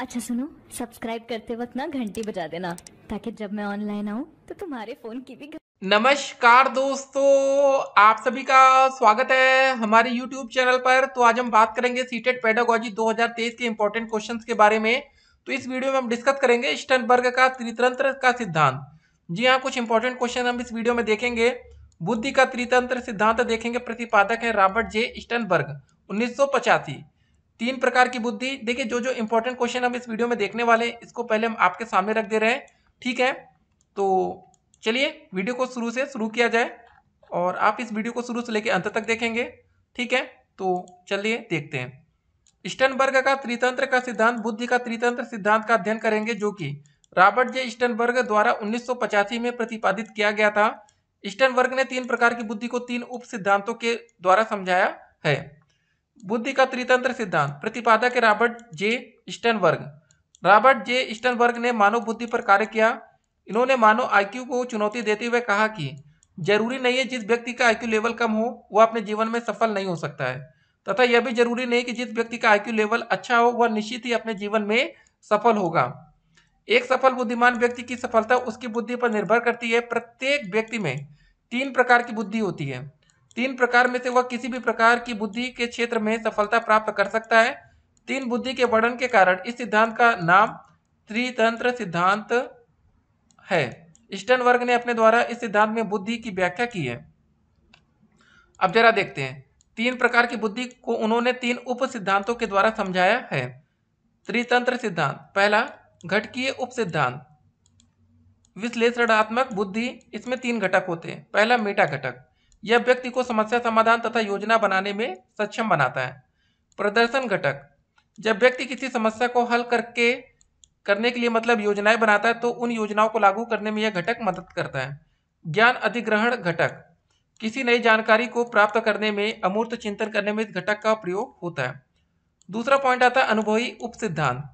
अच्छा सुनो सब्सक्राइब करते वक्त ना घंटी बजा देना ताकि जब मैं ऑनलाइन आऊँ तो तुम्हारे फोन की भी नमस्कार दोस्तों आप सभी का स्वागत है हमारे YouTube चैनल पर तो आज हम बात करेंगे सीटेट पेडागोजी 2023 के इम्पोर्टेंट क्वेश्चंस के बारे में तो इस वीडियो में हम डिस्कस करेंगे स्टनबर्ग का त्रितंत्र का सिद्धांत जी हाँ कुछ इंपॉर्टेंट क्वेश्चन हम इस वीडियो में देखेंगे बुद्धि का त्रितंत्र सिद्धांत देखेंगे प्रतिपादक है रॉबर्ट जे स्टनबर्ग उन्नीस तीन प्रकार की बुद्धि देखिए जो जो इंपॉर्टेंट क्वेश्चन हम इस वीडियो में देखने वाले इसको पहले हम आपके सामने रख दे रहे हैं ठीक है तो चलिए वीडियो को शुरू से शुरू किया जाए और आप इस वीडियो को शुरू से लेकर अंत तक देखेंगे ठीक है तो चलिए देखते हैं स्टनबर्ग का त्रितंत्र का सिद्धांत बुद्धि का त्रितंत्र सिद्धांत का अध्ययन करेंगे जो कि रॉबर्ट जे स्टनबर्ग द्वारा उन्नीस में प्रतिपादित किया गया था स्टनबर्ग ने तीन प्रकार की बुद्धि को तीन उप सिद्धांतों के द्वारा समझाया है बुद्धि का त्रितंत्र सिद्धांत प्रतिपादक Robert J Sternberg Robert J Sternberg ने मानव बुद्धि पर कार्य किया इन्होंने मानव आईक्यू को चुनौती देते हुए कहा कि जरूरी नहीं है जिस व्यक्ति का आईक्यू लेवल कम हो वह अपने जीवन में सफल नहीं हो सकता है तथा यह भी जरूरी नहीं कि जिस व्यक्ति का आईक्यू लेवल अच्छा हो वह निश्चित ही अपने जीवन में सफल होगा एक सफल बुद्धिमान व्यक्ति की सफलता उसकी बुद्धि पर निर्भर करती है प्रत्येक व्यक्ति में तीन प्रकार की बुद्धि होती है तीन प्रकार में से वह किसी भी प्रकार की बुद्धि के क्षेत्र में सफलता प्राप्त कर सकता है तीन बुद्धि के वर्णन के कारण इस सिद्धांत का नाम त्रितंत्र सिद्धांत है स्टन वर्ग ने अपने द्वारा इस सिद्धांत में बुद्धि की व्याख्या की है अब जरा देखते हैं तीन प्रकार की बुद्धि को उन्होंने तीन उप सिद्धांतों के द्वारा समझाया है त्रितंत्र सिद्धांत पहला घटकीय उप सिद्धांत विश्लेषणात्मक बुद्धि इसमें तीन घटक होते हैं पहला मेटा घटक यह व्यक्ति को समस्या समाधान तथा योजना बनाने में सक्षम बनाता है प्रदर्शन घटक जब व्यक्ति किसी समस्या को हल करके करने के लिए मतलब योजनाएं बनाता है तो उन योजनाओं को लागू करने में यह घटक मदद करता है ज्ञान अधिग्रहण घटक किसी नई जानकारी को प्राप्त करने में अमूर्त चिंतन करने में इस घटक का प्रयोग होता है दूसरा पॉइंट आता है अनुभवी उप सिद्धांत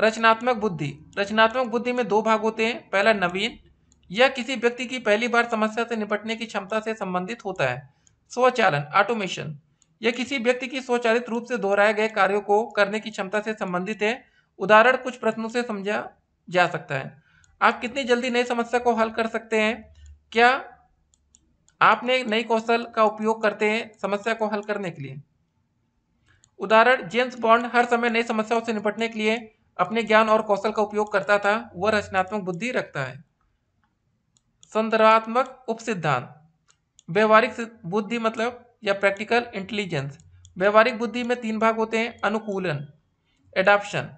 रचनात्मक बुद्धि रचनात्मक बुद्धि में दो भाग होते हैं पहला नवीन यह किसी व्यक्ति की पहली बार समस्या से निपटने की क्षमता से संबंधित होता है स्वचालन ऑटोमेशन यह किसी व्यक्ति की स्वचालित रूप से दोहराए गए कार्यों को करने की क्षमता से संबंधित है उदाहरण कुछ प्रश्नों से समझा जा सकता है आप कितनी जल्दी नई समस्या को हल कर सकते हैं क्या आपने नई कौशल का उपयोग करते हैं समस्या को हल करने के लिए उदाहरण जेम्स बॉन्ड हर समय नई समस्याओं से निपटने के लिए अपने ज्ञान और कौशल का उपयोग करता था वह रचनात्मक बुद्धि रखता है संदर्भात्मक उपसिद्धांत व्यवहारिक बुद्धि मतलब या प्रैक्टिकल इंटेलिजेंस व्यवहारिक बुद्धि में तीन भाग होते हैं अनुकूलन एडाप्शन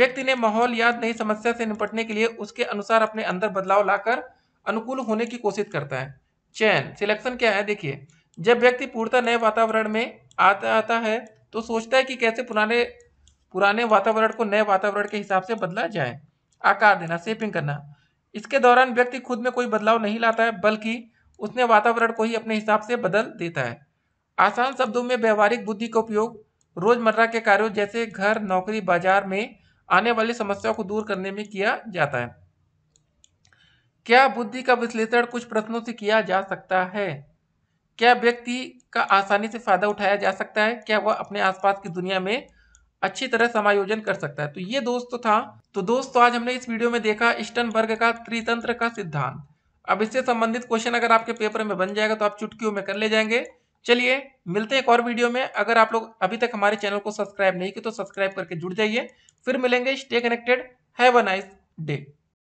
व्यक्ति ने माहौल या नई समस्या से निपटने के लिए उसके अनुसार अपने अंदर बदलाव लाकर अनुकूल होने की कोशिश करता है चयन सिलेक्शन क्या है देखिए जब व्यक्ति पूर्णतः नए वातावरण में आता आता है तो सोचता है कि कैसे पुराने पुराने वातावरण को नए वातावरण के हिसाब से बदला जाए आकार देना सेपिंग करना इसके दौरान व्यक्ति खुद में कोई बदलाव नहीं लाता है बल्कि उसने वातावरण को ही अपने हिसाब से बदल देता है आसान शब्दों में व्यवहारिक बुद्धि का उपयोग रोजमर्रा के कार्यों जैसे घर नौकरी बाजार में आने वाली समस्याओं को दूर करने में किया जाता है क्या बुद्धि का विश्लेषण कुछ प्रश्नों से किया जा सकता है क्या व्यक्ति का आसानी से फायदा उठाया जा सकता है क्या वह अपने आसपास की दुनिया में अच्छी तरह समायोजन कर सकता है तो ये दोस्तों तो था तो दोस्तों तो आज हमने इस वीडियो में देखा स्टन वर्ग का त्रितंत्र का सिद्धांत अब इससे संबंधित क्वेश्चन अगर आपके पेपर में बन जाएगा तो आप चुटकियों में कर ले जाएंगे चलिए मिलते हैं एक और वीडियो में अगर आप लोग अभी तक हमारे चैनल को सब्सक्राइब नहीं किया तो सब्सक्राइब करके जुड़ जाइए फिर मिलेंगे stay connected have a nice day